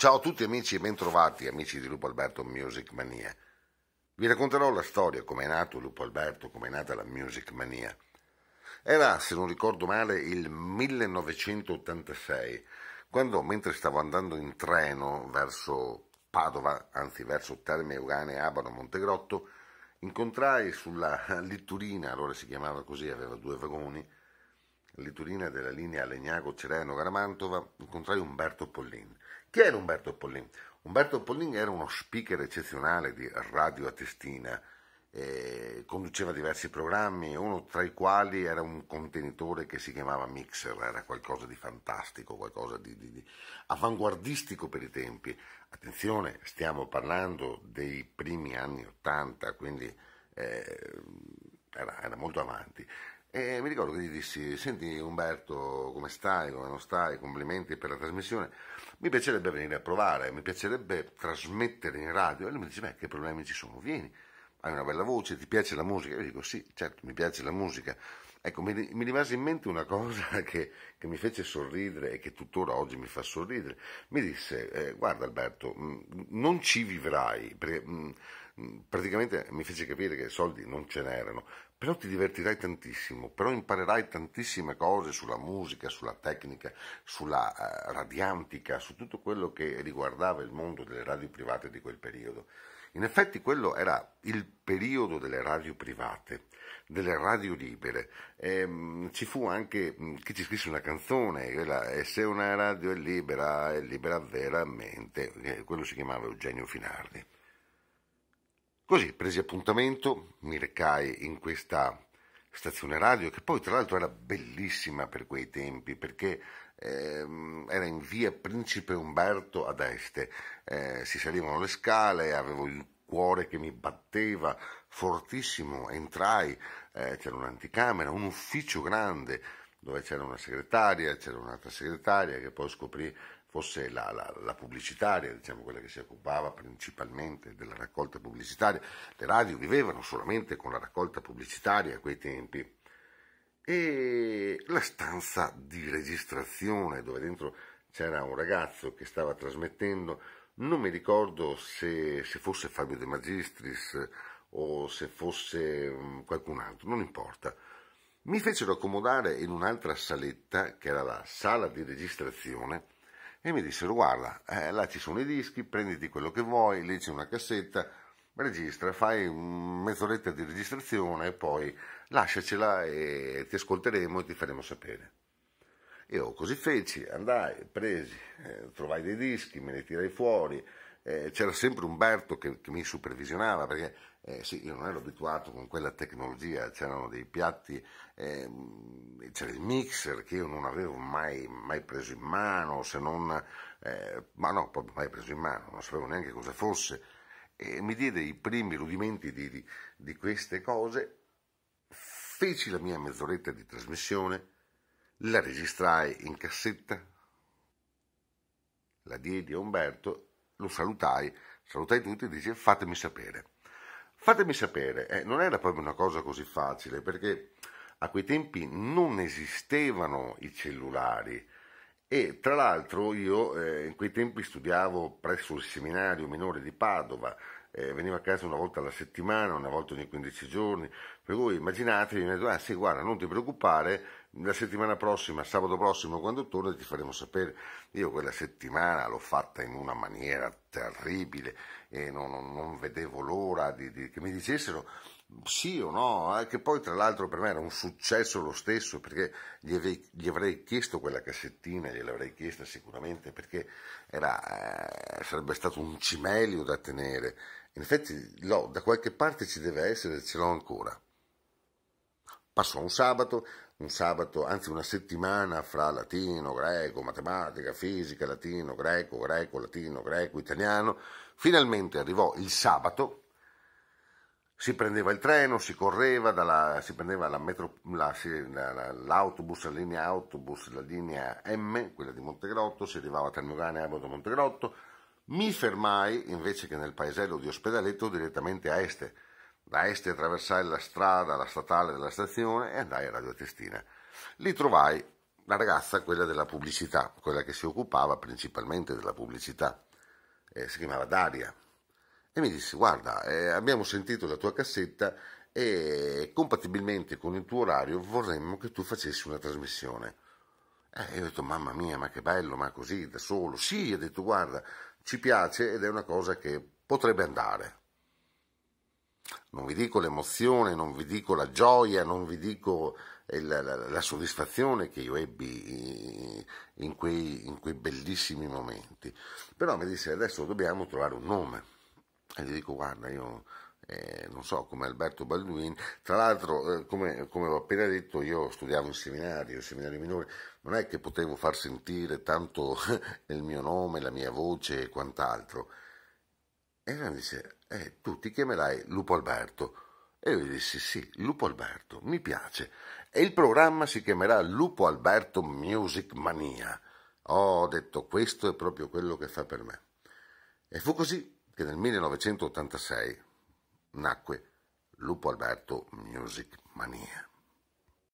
Ciao a tutti amici e bentrovati amici di Lupo Alberto Music Mania. Vi racconterò la storia, come è nato Lupo Alberto, come è nata la Music Mania. Era, se non ricordo male, il 1986, quando mentre stavo andando in treno verso Padova, anzi verso Terme Eugane, Abano, Montegrotto, incontrai sulla Litturina, allora si chiamava così, aveva due vagoni, litorina della linea Legnago-Cereno-Garamantova, incontrai Umberto Pollin. Chi era Umberto Pollin? Umberto Pollin era uno speaker eccezionale di Radio a Testina, eh, conduceva diversi programmi, uno tra i quali era un contenitore che si chiamava Mixer, era qualcosa di fantastico, qualcosa di, di, di avanguardistico per i tempi. Attenzione, stiamo parlando dei primi anni Ottanta, quindi eh, era, era molto avanti. E mi ricordo che gli dissi, senti Umberto, come stai, come non stai, complimenti per la trasmissione, mi piacerebbe venire a provare, mi piacerebbe trasmettere in radio. E lui mi dice, beh, che problemi ci sono? Vieni, hai una bella voce, ti piace la musica? Io dico, sì, certo, mi piace la musica. Ecco, mi, mi rimase in mente una cosa che, che, mi fece sorridere e che tuttora oggi mi fa sorridere. Mi disse, eh, guarda Alberto, mh, mm, non ci vivrai, perché... Mh, mm, Mm, praticamente mi fece capire che soldi non ce n'erano, però ti divertirai tantissimo, però imparerai tantissime cose sulla musica, sulla tecnica, sulla uh, radiantica, su tutto quello che riguardava il mondo delle radio private di quel periodo. In effetti quello era il periodo delle radio private, delle radio libere. E, ehm, ci fu anche mm, chi ci scrisse una canzone, quella, e se una radio è libera, è libera veramente, eh, quello si chiamava Eugenio Finardi. Così presi appuntamento, mi recai in questa stazione radio che poi tra l'altro era bellissima per quei tempi perché ehm, era in via Principe Umberto ad est, eh, si salivano le scale, avevo il cuore che mi batteva fortissimo, entrai, eh, c'era un'anticamera, un ufficio grande dove c'era una segretaria, c'era un'altra segretaria che poi scoprì fosse la, la, la pubblicitaria, diciamo quella che si occupava principalmente della raccolta pubblicitaria. Le radio vivevano solamente con la raccolta pubblicitaria a quei tempi. E la stanza di registrazione dove dentro c'era un ragazzo che stava trasmettendo, non mi ricordo se, se fosse Fabio De Magistris o se fosse mm, qualcun altro, non importa. Mi fecero accomodare in un'altra saletta, che era la sala di registrazione, e mi dissero guarda, eh, là ci sono i dischi, prenditi quello che vuoi, lì c'è una cassetta, registra, fai mezz'oretta di registrazione e poi lasciacela e ti ascolteremo e ti faremo sapere. Io così feci, andai, presi, eh, trovai dei dischi, me li tirai fuori, eh, c'era sempre Umberto che, che mi supervisionava perché eh, sì, io non ero abituato con quella tecnologia, c'erano dei piatti, eh, c'era il mixer che io non avevo mai, mai preso in mano, se non, eh, ma no, proprio mai preso in mano, non sapevo neanche cosa fosse, e mi diede i primi rudimenti di, di, di queste cose, feci la mia mezz'oretta di trasmissione, la registrai in cassetta, la diedi a Umberto lo salutai, salutai tutti e dice fatemi sapere. Fatemi sapere, eh, non era proprio una cosa così facile perché a quei tempi non esistevano i cellulari e tra l'altro io eh, in quei tempi studiavo presso il seminario minore di Padova, eh, veniva a casa una volta alla settimana, una volta ogni 15 giorni, per cui immaginatevi, mi detto, ah sì guarda non ti preoccupare, la settimana prossima, sabato prossimo, quando torni ti faremo sapere. Io quella settimana l'ho fatta in una maniera terribile e non, non, non vedevo l'ora di, di, che mi dicessero sì o no, eh, che poi tra l'altro per me era un successo lo stesso perché gli, ave, gli avrei chiesto quella cassettina, gliel'avrei chiesta sicuramente perché era, eh, sarebbe stato un cimelio da tenere. In effetti no, da qualche parte ci deve essere, ce l'ho ancora. Passò un sabato, un sabato, anzi una settimana fra latino, greco, matematica, fisica, latino, greco, greco, latino, greco, italiano. Finalmente arrivò il sabato, si prendeva il treno, si correva, dalla, si prendeva la metro, la, la, l'autobus, la linea autobus, la linea M, quella di Montegrotto, si arrivava a Termogane e Abodo Montegrotto. Mi fermai, invece che nel paesello di Ospedaletto, direttamente a est. Da est attraversai la strada, la statale della stazione e andai a Radio Testina. Lì trovai la ragazza, quella della pubblicità, quella che si occupava principalmente della pubblicità. Eh, si chiamava Daria. E mi disse, guarda, eh, abbiamo sentito la tua cassetta e compatibilmente con il tuo orario vorremmo che tu facessi una trasmissione. E eh, ho detto, mamma mia, ma che bello, ma così, da solo. Sì, ha detto, guarda, ci piace ed è una cosa che potrebbe andare non vi dico l'emozione, non vi dico la gioia, non vi dico la, la, la soddisfazione che io ebbi in quei, in quei bellissimi momenti. Però mi disse adesso dobbiamo trovare un nome. E gli dico guarda, io eh, non so, come Alberto Balduin. Tra l'altro, eh, come, come, ho appena detto, io studiavo in seminario, in seminario minore, non è che potevo far sentire tanto il mio nome, la mia voce e quant'altro. E Nana disse, eh, tu ti chiamerai Lupo Alberto. E io gli dissi, sì, Lupo Alberto, mi piace. E il programma si chiamerà Lupo Alberto Music Mania. Oh, ho detto, questo è proprio quello che fa per me. E fu così che nel 1986 nacque Lupo Alberto Music Mania.